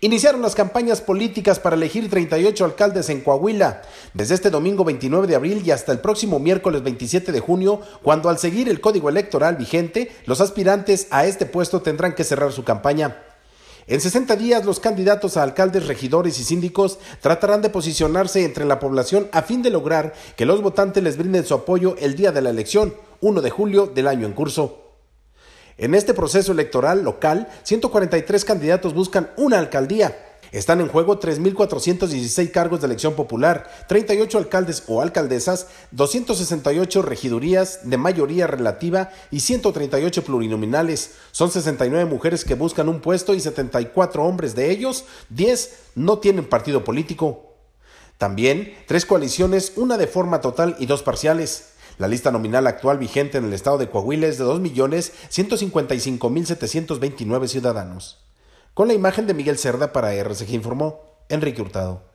iniciaron las campañas políticas para elegir 38 alcaldes en Coahuila. Desde este domingo 29 de abril y hasta el próximo miércoles 27 de junio, cuando al seguir el código electoral vigente, los aspirantes a este puesto tendrán que cerrar su campaña. En 60 días, los candidatos a alcaldes, regidores y síndicos tratarán de posicionarse entre la población a fin de lograr que los votantes les brinden su apoyo el día de la elección, 1 de julio del año en curso. En este proceso electoral local, 143 candidatos buscan una alcaldía. Están en juego 3.416 cargos de elección popular, 38 alcaldes o alcaldesas, 268 regidurías de mayoría relativa y 138 plurinominales. Son 69 mujeres que buscan un puesto y 74 hombres de ellos, 10 no tienen partido político. También tres coaliciones, una de forma total y dos parciales. La lista nominal actual vigente en el estado de Coahuila es de 2.155.729 ciudadanos. Con la imagen de Miguel Cerda para RCG informó Enrique Hurtado.